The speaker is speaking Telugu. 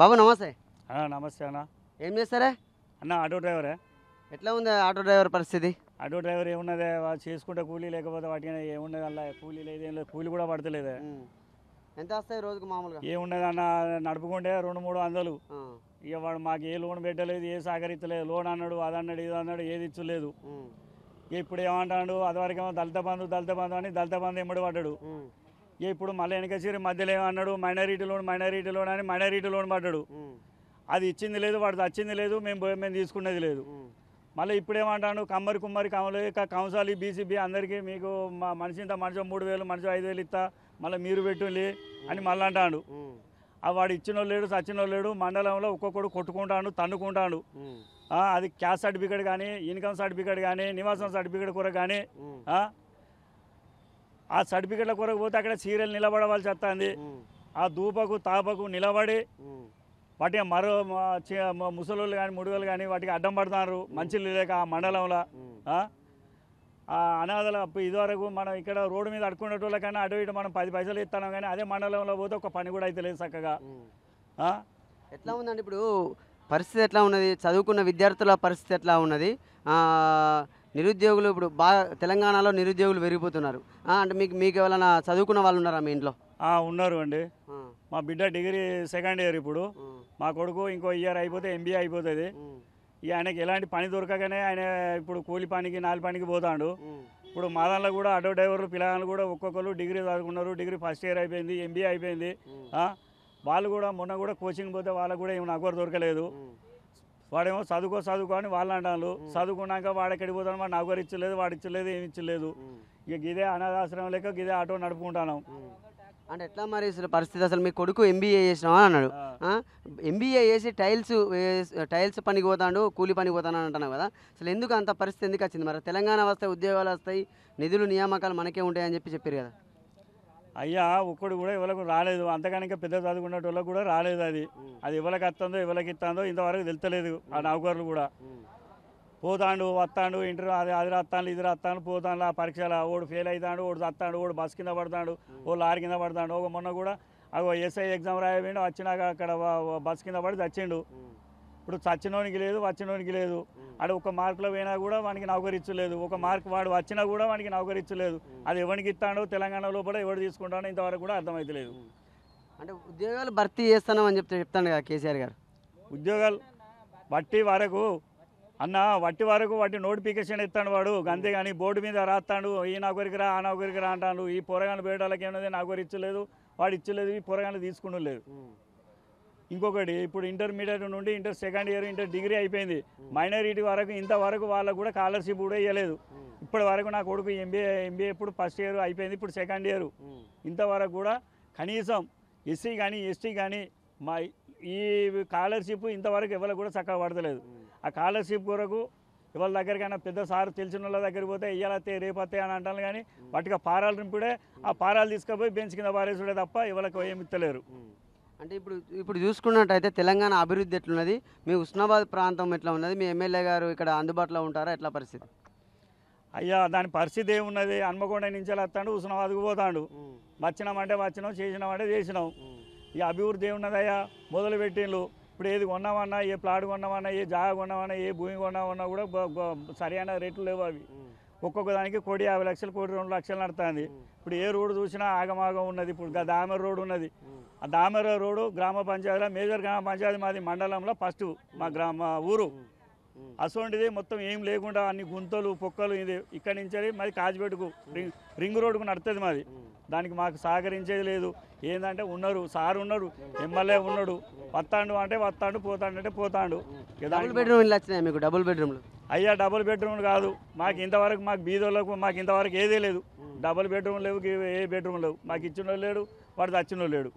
బాబు నమస్తే నమస్తే అన్న ఏం చేస్తారే అన్న ఆటో డ్రైవరే ఎట్లా ఉంది ఆటో డ్రైవర్ పరిస్థితి ఆటో డ్రైవర్ ఏమున్నదే చేసుకుంటే కూలీ లేకపోతే వాటి ఏమున్నది అలా కూలీ లేదు లేదు కూలీ కూడా పడతలేదే ఎంత వస్తాయి రోజుకు మామూలుగా ఏమున్నది అన్న నడుపుకుంటే రెండు మూడు వందలు ఇక వాడు మాకు ఏ లోన్ పెట్టలేదు ఏ సహకరించలేదు లోన్ అన్నాడు అది అన్నాడు ఇది అన్నాడు ఏది ఇచ్చలేదు ఇప్పుడు ఏమంటాడు అదివరకేమో దళిత బంధు దళిత బంధు అని దళిత బంధు ఎమ్మడి పడ్డాడు ఇప్పుడు మళ్ళీ చీరి మధ్యలో ఏమన్నాడు మైనారిటీ లోన్ మైనారిటీ లోన్ అని మైనారిటీ లోన్ పడ్డాడు అది ఇచ్చింది లేదు వాడు వచ్చింది లేదు మేము మేము తీసుకునేది లేదు మళ్ళీ ఇప్పుడేమంటాను కమ్మరి కుమ్మరి కమలు కంసాలి బీసీబీ అందరికీ మీకు మా మనిషి ఇంత మనిషి మూడు వేలు మనిషి ఐదు వేలు ఇస్తా మళ్ళీ మీరు పెట్టుండి అని మళ్ళీ అంటాడు ఆ వాడు ఇచ్చిన లేడు సచ్చిన లేడు మండలంలో ఒక్కొక్కడు కొట్టుకుంటాడు తన్నుకుంటాడు అది క్యాస్ట్ సర్టిఫికేట్ కానీ ఇన్కమ్ సర్టిఫికేట్ కానీ నివాసం సర్టిఫికేట్ కూర కానీ ఆ సర్టిఫికెట్ల కొరకు పోతే అక్కడ సీరియల్ నిలబడవలసి వస్తుంది ఆ దూపకు తాపకు నిలబడి వాటి మరో ముసలోళ్ళు కానీ ముడుగులు కానీ వాటికి అడ్డం పడుతున్నారు మంచిలు లేక ఆ మండలంలో ఆ అనాథల ఇదివరకు మనం ఇక్కడ రోడ్డు మీద అడుకునేటోళ్ళ అటు ఇటు మనం పది పైసలు ఇస్తాం కానీ అదే మండలంలో పోతే ఒక పని కూడా అయితే లేదు చక్కగా ఎట్లా ఉందండి ఇప్పుడు పరిస్థితి ఎట్లా ఉన్నది చదువుకున్న విద్యార్థుల పరిస్థితి ఎట్లా ఉన్నది నిరుద్యోగులు ఇప్పుడు బాగా తెలంగాణలో నిరుద్యోగులు పెరిగిపోతున్నారు అంటే మీకు మీకు ఎవరైనా చదువుకున్న వాళ్ళు ఉన్నారా మీ ఇంట్లో ఉన్నారు అండి మా బిడ్డ డిగ్రీ సెకండ్ ఇయర్ ఇప్పుడు మా కొడుకు ఇంకో ఇయర్ అయిపోతే ఎంబీఏ అయిపోతుంది ఇక ఆయనకి ఎలాంటి పని దొరకగానే ఆయన ఇప్పుడు కూలి పనికి నాలుగు పనికి పోతాడు ఇప్పుడు మా దాంట్లో కూడా ఆటో డ్రైవర్లు పిల్లగాళ్ళు కూడా ఒక్కొక్కరు డిగ్రీ చదువుకున్నారు డిగ్రీ ఫస్ట్ ఇయర్ అయిపోయింది ఎంబీఏ అయిపోయింది వాళ్ళు కూడా మొన్న కూడా కోచింగ్ పోతే వాళ్ళకు కూడా ఏమి నాకు దొరకలేదు వాడేమో చదువుకో చదువుకో అని వాళ్ళు అంటాను చదువుకున్నాక వాడెక్కడికి పోతాను వాడు నాకు ఇచ్చలేదు వాడు ఇచ్చలేదు ఏమి ఇచ్చలేదు ఇక ఇదే అనాథాశ్రమం లేక ఇదే ఆటో నడుపుకుంటాను అంటే ఎట్లా మరి పరిస్థితి అసలు మీ కొడుకు ఎంబీఏ చేసినావా అన్నాడు ఎంబీఏ చేసి టైల్స్ టైల్స్ పనికి పోతాడు కూలి పనికి పోతాను అంటున్నావు కదా అసలు ఎందుకు అంత పరిస్థితి ఎందుకు వచ్చింది మరి తెలంగాణ వస్తే ఉద్యోగాలు వస్తాయి నిధులు నియామకాలు మనకే ఉంటాయని చెప్పి చెప్పారు కదా అయ్యా ఒక్కడు కూడా ఇవ్వలకు రాలేదు అంతకనుక పెద్ద చదువుకున్నట్టు వాళ్ళకి కూడా రాలేదు అది అది ఇవ్వలకి వస్తుందో ఇవ్వలకి ఇస్తుందో ఇంతవరకు తెలుతలేదు ఆ నౌకర్లు కూడా పోతాండు వస్తాడు ఇంటర్ అది అది రాస్తాను ఇది రాస్తాను పోతాను ఆ పరీక్షల ఓడు ఫెయిల్ అవుతాడు ఓడు చస్తాడు ఓడు బస్ కింద పడతాడు ఓ లారీ కింద పడతాడు ఒక మొన్న కూడా అగో ఎస్ఐ ఎగ్జామ్ రాయబడి వచ్చినాక అక్కడ బస్ కింద పడి చచ్చిండు ఇప్పుడు చచ్చినోనికి లేదు వచ్చినోనికి లేదు అది ఒక మార్కులో పోయినా కూడా వానికి నౌకరించలేదు ఒక మార్క్ వాడు వచ్చినా కూడా వానికి నౌకరించలేదు అది ఎవరికి ఇస్తాడో తెలంగాణ లోపల ఎవడు తీసుకుంటాడో ఇంతవరకు కూడా అర్థమైతలేదు అంటే ఉద్యోగాలు భర్తీ చేస్తానని చెప్తే చెప్తాను కదా కేసీఆర్ గారు ఉద్యోగాలు వట్టి వరకు అన్న వట్టి వరకు వాటి నోటిఫికేషన్ ఇస్తాడు వాడు కానీ బోర్డు మీద రాస్తాడు ఈ నౌకరికి రా ఆ నౌకరికి రా అంటాడు ఈ పొరగాను బేడాలకి ఏమైనా నౌకరి ఇచ్చలేదు వాడు ఇచ్చలేదు ఈ పొరగాను తీసుకుని లేదు ఇంకొకటి ఇప్పుడు ఇంటర్మీడియట్ నుండి inter second year inter degree అయిపోయింది మైనారిటీ వరకు ఇంతవరకు వాళ్ళకు కూడా స్కాలర్షిప్ కూడా ఇవ్వలేదు ఇప్పటి వరకు నా కొడుకు ఎంబీఏ ఎంబీఏ ఇప్పుడు ఫస్ట్ ఇయర్ అయిపోయింది ఇప్పుడు సెకండ్ ఇయర్ ఇంతవరకు కూడా కనీసం ఎస్సీ కానీ ఎస్టీ కానీ మా ఈ స్కాలర్షిప్ ఇంతవరకు ఎవరికి కూడా చక్కగా పడతలేదు ఆ స్కాలర్షిప్ కొరకు ఎవరి దగ్గరికైనా పెద్ద సార్ తెలిసిన వాళ్ళ దగ్గరికి పోతే రేపు రేపతే అని అంటాను కానీ వాటికి పారాలు నింపుడే ఆ పారాలు తీసుకుపోయి బెంచ్ కింద పారేసుడే తప్ప ఎవరికి ఏమి ఇస్తలేరు అంటే ఇప్పుడు ఇప్పుడు చూసుకున్నట్టయితే తెలంగాణ అభివృద్ధి ఎట్లున్నది మీ ఉస్నాబాద్ ప్రాంతం ఎట్లా ఉన్నది మీ ఎమ్మెల్యే గారు ఇక్కడ అందుబాటులో ఉంటారా ఎట్లా పరిస్థితి అయ్యా దాని పరిస్థితి ఏమున్నది హన్మకొండ నుంచి వస్తాడు ఉస్నాబాద్కు పోతాడు వచ్చినామంటే వచ్చినాం చేసినామంటే చేసినాం ఇక అభివృద్ధి ఏమున్నది అయ్యా మొదలు పెట్టిండ్రు ఇప్పుడు ఏది కొన్నామన్నా ఏ ప్లాట్ కొన్నామన్నా ఏ జాగ కొన్నామన్నా ఏ భూమి కొన్నామన్నా కూడా సరైన రేట్లు లేవు అవి ఒక్కొక్క దానికి కోటి యాభై లక్షలు కోటి రెండు లక్షలు నడుతుంది ఇప్పుడు ఏ రోడ్డు చూసినా ఆగమాగం ఉన్నది ఇప్పుడు దామెర రోడ్డు ఉన్నది దామెర రోడ్డు గ్రామ పంచాయతీలో మేజర్ గ్రామ పంచాయతీ మాది మండలంలో ఫస్ట్ మా గ్రామ ఊరు అసోంటిది మొత్తం ఏం లేకుండా అన్ని గుంతలు పొక్కలు ఇది ఇక్కడి నుంచి మాది కాజిపేటకు రింగ్ రింగ్ రోడ్డుకు నడుతుంది మాది దానికి మాకు సహకరించేది లేదు ఏంటంటే ఉన్నారు సార్ ఉన్నాడు ఎమ్మెల్యే ఉన్నాడు వస్తాడు అంటే వస్తాడు పోతాడు అంటే పోతాడు డబుల్ బెడ్రూమ్ వచ్చినాయి మీకు డబుల్ బెడ్రూమ్లు అయ్యా డబుల్ బెడ్రూమ్ కాదు మాకు ఇంతవరకు మాకు బీదోళ్ళకు మాకు ఇంతవరకు ఏదీ లేదు డబుల్ hmm. బెడ్రూమ్ లేవు ఏ బెడ్రూమ్ లేవు మాకు ఇచ్చిన లేడు వాడు చచ్చినో లేడు